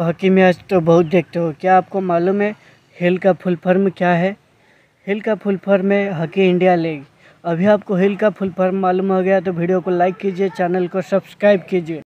hockey match तो बहुत देखते हो क्या आपको मालूम है हिल का फुल फॉर्म क्या है हिल का फुल फॉर्म है हॉकी इंडिया लीग अभी आपको हिल का फुल फॉर्म मालूम हो गया तो वीडियो को लाइक कीजिए चैनल को सब्सक्राइब कीजिए